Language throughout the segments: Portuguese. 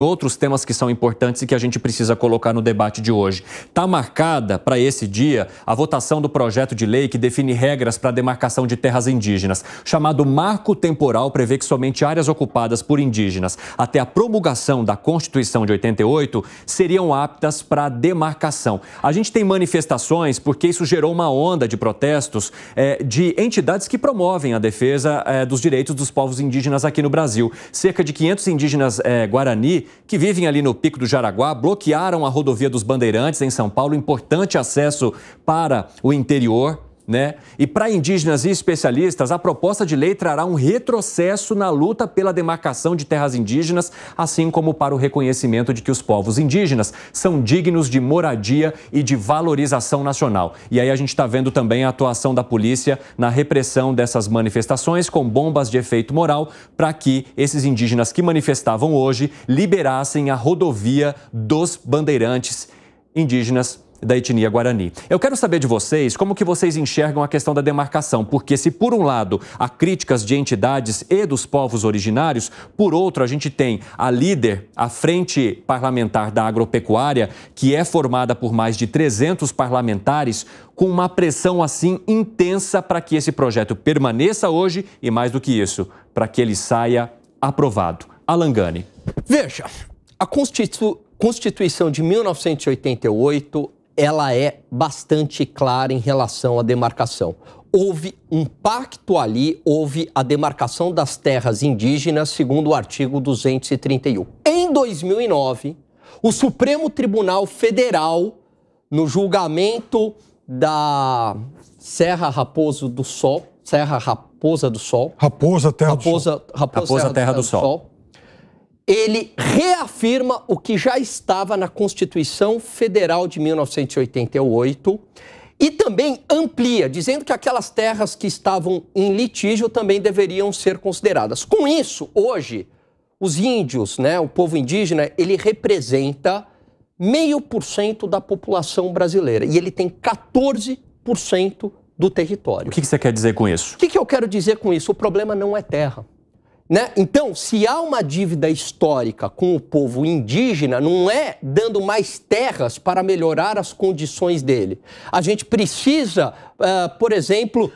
outros temas que são importantes e que a gente precisa colocar no debate de hoje. Está marcada para esse dia a votação do projeto de lei que define regras para a demarcação de terras indígenas. Chamado Marco Temporal, prevê que somente áreas ocupadas por indígenas até a promulgação da Constituição de 88 seriam aptas para demarcação. A gente tem manifestações porque isso gerou uma onda de protestos é, de entidades que promovem a defesa é, dos direitos dos povos indígenas aqui no Brasil. Cerca de 500 indígenas é, guarani que vivem ali no Pico do Jaraguá bloquearam a rodovia dos Bandeirantes em São Paulo, importante acesso para o interior né? E para indígenas e especialistas, a proposta de lei trará um retrocesso na luta pela demarcação de terras indígenas, assim como para o reconhecimento de que os povos indígenas são dignos de moradia e de valorização nacional. E aí a gente está vendo também a atuação da polícia na repressão dessas manifestações com bombas de efeito moral para que esses indígenas que manifestavam hoje liberassem a rodovia dos bandeirantes indígenas da etnia Guarani. Eu quero saber de vocês como que vocês enxergam a questão da demarcação, porque se por um lado há críticas de entidades e dos povos originários, por outro a gente tem a líder, a frente parlamentar da agropecuária, que é formada por mais de 300 parlamentares, com uma pressão assim intensa para que esse projeto permaneça hoje e mais do que isso, para que ele saia aprovado. Alangani. Veja, a Constituição de 1988 ela é bastante clara em relação à demarcação. Houve um pacto ali, houve a demarcação das terras indígenas, segundo o artigo 231. Em 2009, o Supremo Tribunal Federal, no julgamento da Serra Raposo do Sol, Serra Raposa do Sol. Raposa Terra Raposa, do Sol. Raposa, Raposa, Raposa Terra, do, Sol ele reafirma o que já estava na Constituição Federal de 1988 e também amplia, dizendo que aquelas terras que estavam em litígio também deveriam ser consideradas. Com isso, hoje, os índios, né, o povo indígena, ele representa meio por cento da população brasileira e ele tem 14% do território. O que, você quer dizer com isso? O que eu quero dizer com isso? O problema não é terra. Né? Então, se há uma dívida histórica com o povo indígena, não é dando mais terras para melhorar as condições dele. A gente precisa, uh, por exemplo,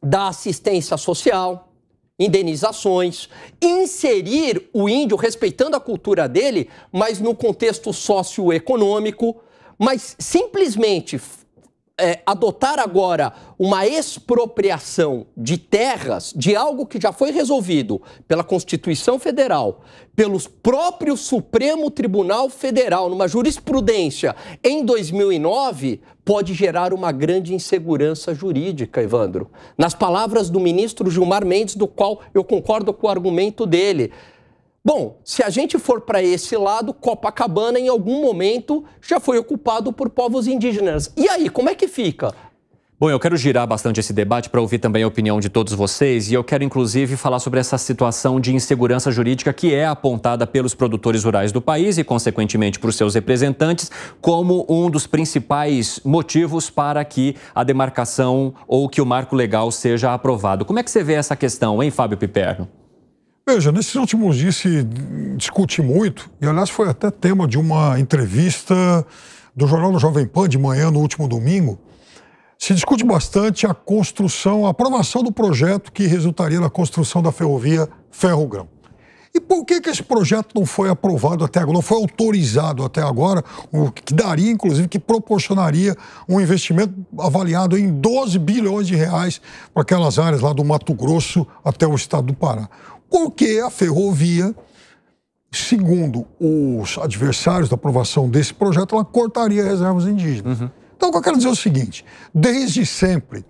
da assistência social, indenizações, inserir o índio respeitando a cultura dele, mas no contexto socioeconômico, mas simplesmente é, adotar agora uma expropriação de terras de algo que já foi resolvido pela Constituição Federal, pelo próprio Supremo Tribunal Federal, numa jurisprudência em 2009, pode gerar uma grande insegurança jurídica, Evandro. Nas palavras do ministro Gilmar Mendes, do qual eu concordo com o argumento dele. Bom, se a gente for para esse lado, Copacabana em algum momento já foi ocupado por povos indígenas. E aí, como é que fica? Bom, eu quero girar bastante esse debate para ouvir também a opinião de todos vocês e eu quero inclusive falar sobre essa situação de insegurança jurídica que é apontada pelos produtores rurais do país e, consequentemente, por seus representantes, como um dos principais motivos para que a demarcação ou que o marco legal seja aprovado. Como é que você vê essa questão, hein, Fábio Piperno? Veja, nesses últimos dias se discute muito, e aliás foi até tema de uma entrevista do Jornal do Jovem Pan de manhã, no último domingo, se discute bastante a construção, a aprovação do projeto que resultaria na construção da ferrovia Ferrogrão. E por que, que esse projeto não foi aprovado até agora, não foi autorizado até agora, o que daria, inclusive, que proporcionaria um investimento avaliado em 12 bilhões de reais para aquelas áreas lá do Mato Grosso até o estado do Pará? porque a ferrovia, segundo os adversários da aprovação desse projeto, ela cortaria reservas indígenas. Uhum. Então, o que eu quero dizer é o seguinte: desde sempre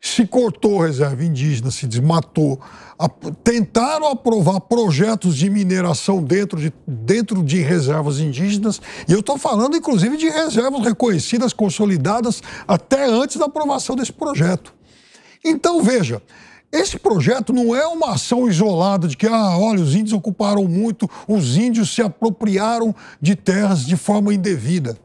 se cortou reserva indígena, se desmatou, a, tentaram aprovar projetos de mineração dentro de, dentro de reservas indígenas, e eu estou falando inclusive de reservas reconhecidas, consolidadas, até antes da aprovação desse projeto. Então, veja, esse projeto não é uma ação isolada de que, ah, olha, os índios ocuparam muito, os índios se apropriaram de terras de forma indevida.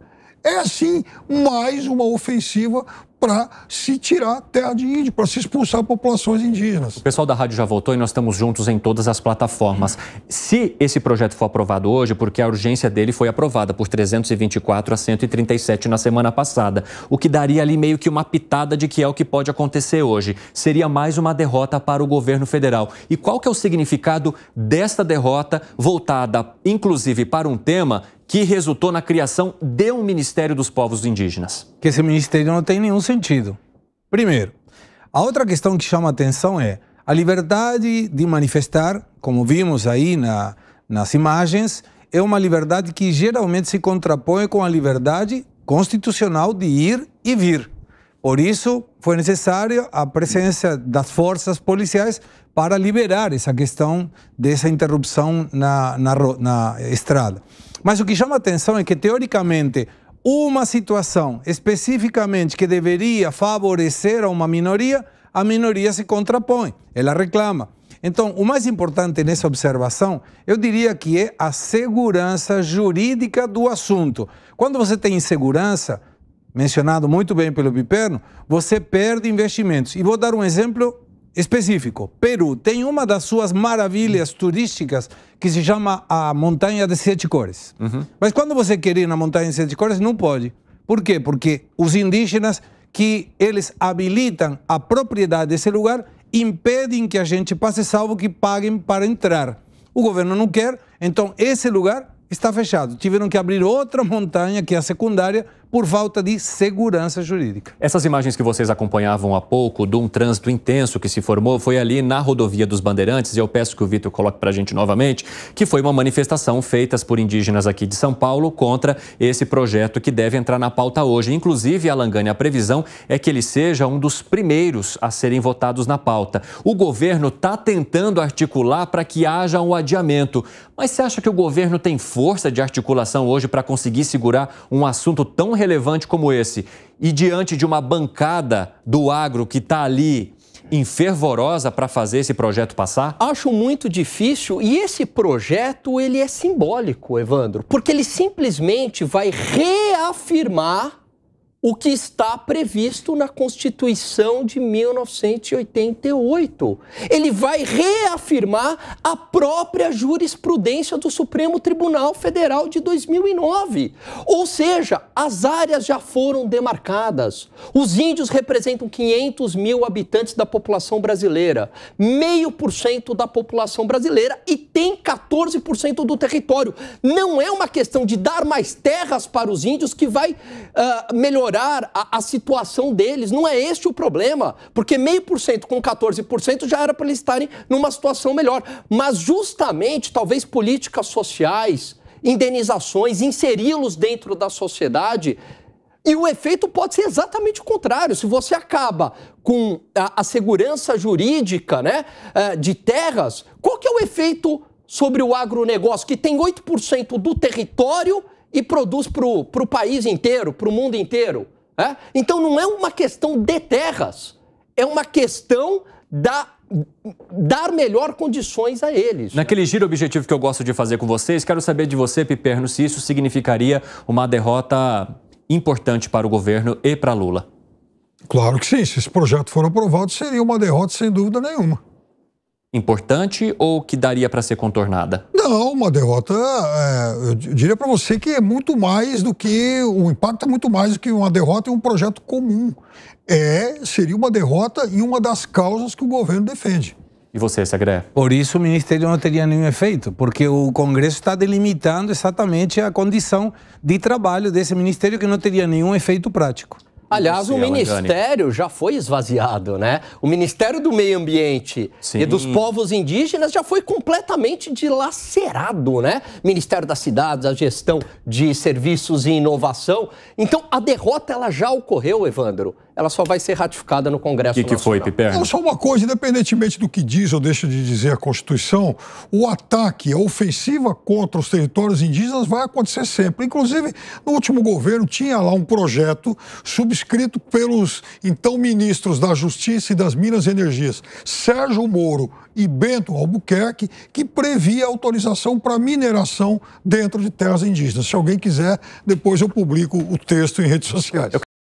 É, sim, mais uma ofensiva para se tirar terra de índio, para se expulsar populações indígenas. O pessoal da rádio já voltou e nós estamos juntos em todas as plataformas. Se esse projeto for aprovado hoje, porque a urgência dele foi aprovada por 324 a 137 na semana passada, o que daria ali meio que uma pitada de que é o que pode acontecer hoje. Seria mais uma derrota para o governo federal. E qual que é o significado desta derrota voltada, inclusive, para um tema que resultou na criação de um Ministério dos Povos Indígenas. Que esse ministério não tem nenhum sentido. Primeiro, a outra questão que chama atenção é a liberdade de manifestar, como vimos aí na, nas imagens, é uma liberdade que geralmente se contrapõe com a liberdade constitucional de ir e vir. Por isso, foi necessária a presença das forças policiais para liberar essa questão dessa interrupção na, na, na estrada. Mas o que chama atenção é que, teoricamente, uma situação especificamente que deveria favorecer a uma minoria, a minoria se contrapõe, ela reclama. Então, o mais importante nessa observação, eu diria que é a segurança jurídica do assunto. Quando você tem insegurança, mencionado muito bem pelo Biperno, você perde investimentos. E vou dar um exemplo específico. Peru tem uma das suas maravilhas turísticas que se chama a Montanha de Sete Cores. Uhum. Mas quando você quer ir na Montanha de Sete Cores, não pode. Por quê? Porque os indígenas que eles habilitam a propriedade desse lugar impedem que a gente passe, salvo que paguem para entrar. O governo não quer, então esse lugar está fechado. Tiveram que abrir outra montanha, que é a secundária, por falta de segurança jurídica. Essas imagens que vocês acompanhavam há pouco de um trânsito intenso que se formou foi ali na rodovia dos Bandeirantes, e eu peço que o Vitor coloque para a gente novamente, que foi uma manifestação feita por indígenas aqui de São Paulo contra esse projeto que deve entrar na pauta hoje. Inclusive, Alangane, a previsão é que ele seja um dos primeiros a serem votados na pauta. O governo está tentando articular para que haja um adiamento, mas você acha que o governo tem força de articulação hoje para conseguir segurar um assunto tão relevante como esse e diante de uma bancada do agro que está ali enfervorosa para fazer esse projeto passar? Acho muito difícil e esse projeto ele é simbólico, Evandro, porque ele simplesmente vai reafirmar o que está previsto na Constituição de 1988. Ele vai reafirmar a própria jurisprudência do Supremo Tribunal Federal de 2009. Ou seja, as áreas já foram demarcadas. Os índios representam 500 mil habitantes da população brasileira, meio por cento da população brasileira e tem 14% do território. Não é uma questão de dar mais terras para os índios que vai uh, melhorar a, a, situação deles. Não é este o problema, porque meio por cento com 14% já era para eles estarem numa situação melhor. Mas justamente, talvez políticas sociais, indenizações, inseri-los dentro da sociedade e o efeito pode ser exatamente o contrário. Se você acaba com a, a segurança jurídica né, é, de terras, qual que é o efeito sobre o agronegócio, que tem 8% do território e produz para o país inteiro, para o mundo inteiro? Né? Então não é uma questão de terras, é uma questão da dar melhor condições a eles. Naquele giro objetivo que eu gosto de fazer com vocês, quero saber de você, Piperno, se isso significaria uma derrota importante para o governo e para Lula. Claro que sim. Se esse projeto for aprovado, seria uma derrota sem dúvida nenhuma. Importante ou que daria para ser contornada? Não, uma derrota, é, eu diria para você que é muito mais do que. O impacto é muito mais do que uma derrota em um projeto comum. É, seria uma derrota em uma das causas que o governo defende. E você, Segredo? Por isso o Ministério não teria nenhum efeito, porque o Congresso está delimitando exatamente a condição de trabalho desse Ministério que não teria nenhum efeito prático. Aliás, o é Ministério já foi esvaziado, né? O Ministério do Meio Ambiente Sim. e dos Povos Indígenas já foi completamente dilacerado, né? Ministério das Cidades, a gestão de serviços e inovação. Então, a derrota ela já ocorreu, Evandro ela só vai ser ratificada no Congresso que Nacional. O que foi, Piperno? Não, só uma coisa, independentemente do que diz ou deixa de dizer a Constituição, o ataque, a ofensiva contra os territórios indígenas vai acontecer sempre. Inclusive, no último governo tinha lá um projeto subscrito pelos então ministros da Justiça e das Minas e Energias, Sérgio Moro e Bento Albuquerque, que previa autorização para mineração dentro de terras indígenas. Se alguém quiser, depois eu publico o texto em redes sociais. Eu